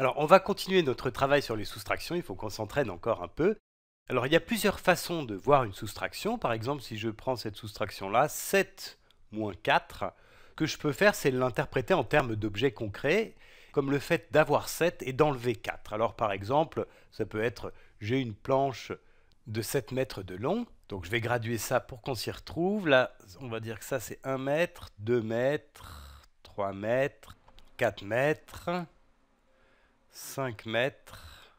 Alors, on va continuer notre travail sur les soustractions, il faut qu'on s'entraîne encore un peu. Alors, il y a plusieurs façons de voir une soustraction. Par exemple, si je prends cette soustraction-là, 7 moins 4, que je peux faire, c'est l'interpréter en termes d'objets concrets, comme le fait d'avoir 7 et d'enlever 4. Alors, par exemple, ça peut être j'ai une planche de 7 mètres de long, donc je vais graduer ça pour qu'on s'y retrouve. Là, on va dire que ça, c'est 1 mètre, 2 mètres, 3 mètres, 4 mètres. 5 mètres,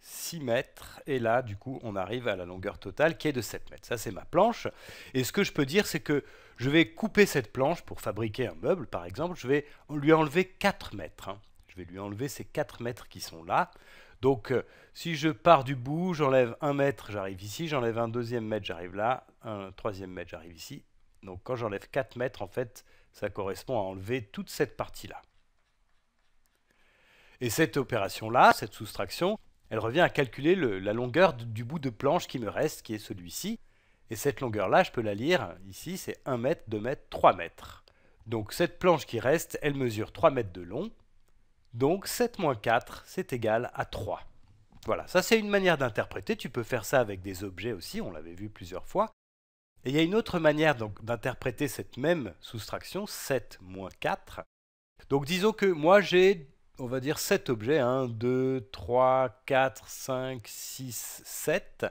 6 mètres, et là, du coup, on arrive à la longueur totale qui est de 7 mètres. Ça, c'est ma planche. Et ce que je peux dire, c'est que je vais couper cette planche pour fabriquer un meuble, par exemple. Je vais lui enlever 4 mètres. Hein. Je vais lui enlever ces 4 mètres qui sont là. Donc, euh, si je pars du bout, j'enlève un mètre, j'arrive ici, j'enlève un deuxième mètre, j'arrive là, un troisième mètre, j'arrive ici. Donc, quand j'enlève 4 mètres, en fait, ça correspond à enlever toute cette partie-là. Et cette opération-là, cette soustraction, elle revient à calculer la longueur du bout de planche qui me reste, qui est celui-ci. Et cette longueur-là, je peux la lire ici, c'est 1 mètre, 2 mètres, 3 mètres. Donc cette planche qui reste, elle mesure 3 mètres de long. Donc 7 moins 4, c'est égal à 3. Voilà, ça c'est une manière d'interpréter. Tu peux faire ça avec des objets aussi, on l'avait vu plusieurs fois. Et il y a une autre manière d'interpréter cette même soustraction, 7 moins 4. Donc disons que moi j'ai on va dire 7 objets, 1, 2, 3, 4, 5, 6, 7.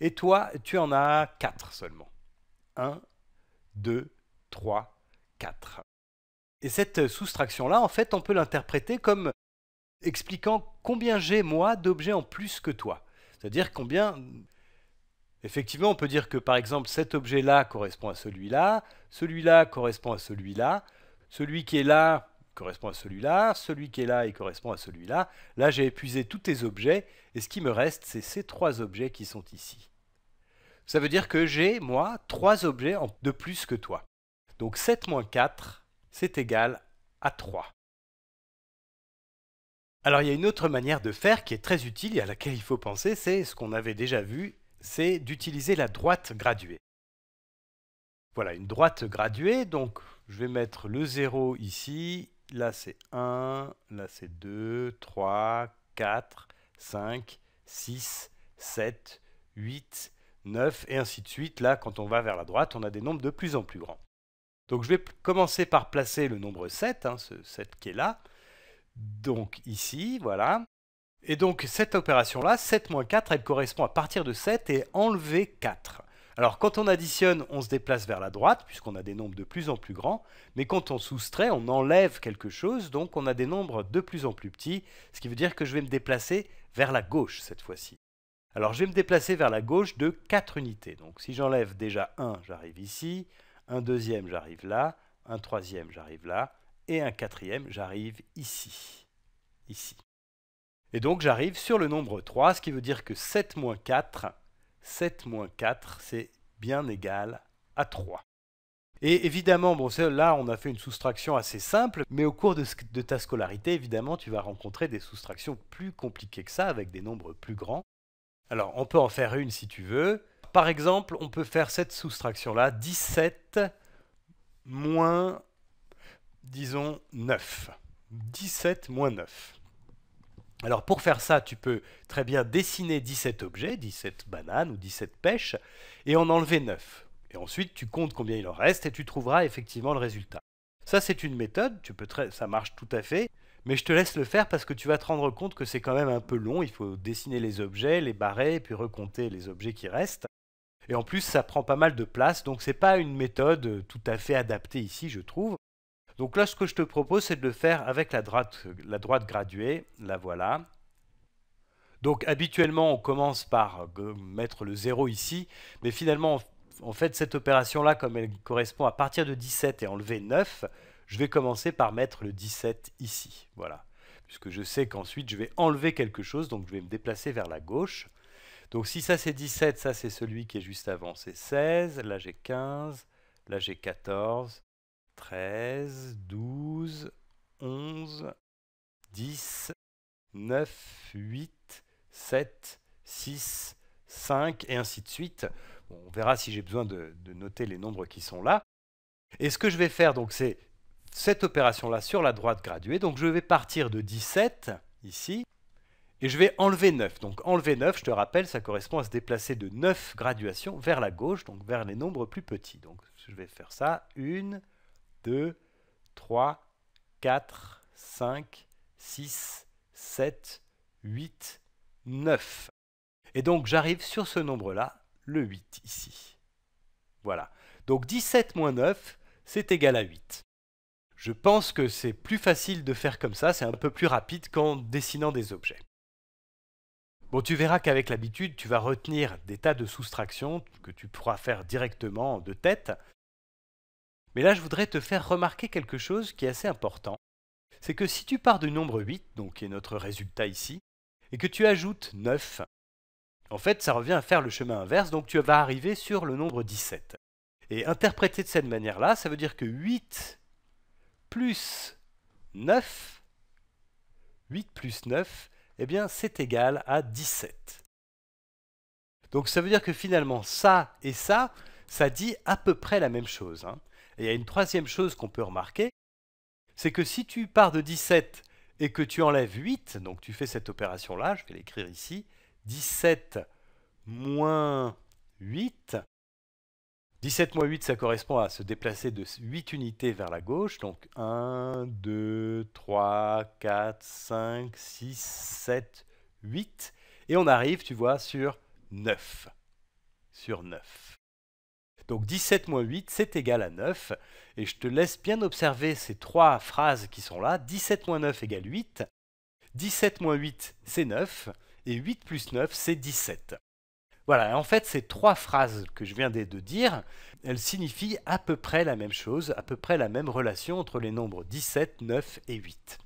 Et toi, tu en as 4 seulement. 1, 2, 3, 4. Et cette soustraction-là, en fait, on peut l'interpréter comme expliquant combien j'ai, moi, d'objets en plus que toi. C'est-à-dire combien... Effectivement, on peut dire que, par exemple, cet objet-là correspond à celui-là, celui-là correspond à celui-là, celui qui est là correspond à celui-là, celui qui est là, il correspond à celui-là. Là, j'ai épuisé tous tes objets, et ce qui me reste, c'est ces trois objets qui sont ici. Ça veut dire que j'ai, moi, trois objets de plus que toi. Donc 7 moins 4, c'est égal à 3. Alors il y a une autre manière de faire qui est très utile et à laquelle il faut penser, c'est ce qu'on avait déjà vu, c'est d'utiliser la droite graduée. Voilà, une droite graduée, donc je vais mettre le 0 ici Là, c'est 1, là, c'est 2, 3, 4, 5, 6, 7, 8, 9, et ainsi de suite. Là, quand on va vers la droite, on a des nombres de plus en plus grands. Donc je vais commencer par placer le nombre 7, hein, ce 7 qui est là. Donc ici, voilà. Et donc cette opération-là, 7 moins 4, elle correspond à partir de 7 et enlever 4. Alors quand on additionne, on se déplace vers la droite, puisqu'on a des nombres de plus en plus grands, mais quand on soustrait, on enlève quelque chose, donc on a des nombres de plus en plus petits, ce qui veut dire que je vais me déplacer vers la gauche cette fois-ci. Alors je vais me déplacer vers la gauche de 4 unités. Donc si j'enlève déjà 1, j'arrive ici, un deuxième, j'arrive là, un troisième, j'arrive là, et un quatrième, j'arrive ici. Ici. Et donc j'arrive sur le nombre 3, ce qui veut dire que 7 moins 4, 7 moins 4, c'est bien égal à 3. Et évidemment, bon, là, on a fait une soustraction assez simple, mais au cours de, de, ta scolarité, évidemment, tu vas rencontrer des soustractions plus compliquées que ça, avec des nombres plus grands. Alors, on peut en faire une si tu veux. Par exemple, on peut faire cette soustraction-là, 17 moins, disons, 9. 17 moins 9. Alors pour faire ça, tu peux très bien dessiner 17 objets, 17 bananes ou 17 pêches, et en enlever 9. Et ensuite, tu comptes combien il en reste et tu trouveras effectivement le résultat. Ça, c'est une méthode, tu peux ça marche tout à fait, mais je te laisse le faire parce que tu vas te rendre compte que c'est quand même un peu long, il faut dessiner les objets, les barrer, puis recompter les objets qui restent. Et en plus, ça prend pas mal de place, donc c'est pas une méthode tout à fait adaptée ici, je trouve. Donc là, ce que je te propose, c'est de le faire avec la droite, graduée. La voilà. Donc habituellement, on commence par euh, mettre le 0 ici, mais finalement, en fait, cette opération-là, comme elle correspond à partir de 17 et enlever 9, je vais commencer par mettre le 17 ici, voilà. Puisque je sais qu'ensuite, je vais enlever quelque chose, donc je vais me déplacer vers la gauche. Donc si ça c'est 17, ça c'est celui qui est juste avant, c'est 16, là j'ai 15, là j'ai 14, 13, 12, 11, 10, 9, 8, 7, 6, 5 et ainsi de suite. on verra si j'ai besoin de, noter les nombres qui sont là. Et ce que je vais faire, donc, c'est cette opération-là sur la droite graduée. Donc, je vais partir de 17, ici, et je vais enlever 9. Donc, enlever 9, je te rappelle, ça correspond à se déplacer de 9 graduations vers la gauche, donc vers les nombres plus petits. Donc, je vais faire ça, 1, 2, 3, 4, 5, 6, 7, 8, 9. Et donc j'arrive sur ce nombre-là, le 8 ici. Voilà. Donc 17 moins 9, c'est égal à 8. Je pense que c'est plus facile de faire comme ça, c'est un peu plus rapide qu'en dessinant des objets. Bon, tu verras qu'avec l'habitude, tu vas retenir des tas de soustractions que tu pourras faire directement de tête, mais là, je voudrais te faire remarquer quelque chose qui est assez important. C'est que si tu pars du nombre 8, donc qui est notre résultat ici, et que tu ajoutes 9, en fait, ça revient à faire le chemin inverse, donc tu vas arriver sur le nombre 17. Et interpréter de cette manière-là, ça veut dire que 8 plus 9, 8 plus 9, eh bien, c'est égal à 17. Donc ça veut dire que finalement, ça et ça, ça dit à peu près la même chose. Hein. Et il y a une troisième chose qu'on peut remarquer, c'est que si tu pars de 17 et que tu enlèves 8, donc tu fais cette opération-là, je vais l'écrire ici, 17 moins 8, 17 moins 8, ça correspond à se déplacer de 8 unités vers la gauche. Donc 1, 2, 3, 4, 5, 6, 7, 8. Et on arrive, tu vois, sur 9. Sur 9. Donc 17 moins 8, c'est égal à 9. Et je te laisse bien observer ces trois phrases qui sont là. 17 moins 9 égale 8. 17 moins 8, c'est 9. Et 8 plus 9, c'est 17. Voilà, en fait, ces trois phrases que je viens de dire, elles signifient à peu près la même chose, à peu près la même relation entre les nombres 17, 9 et 8.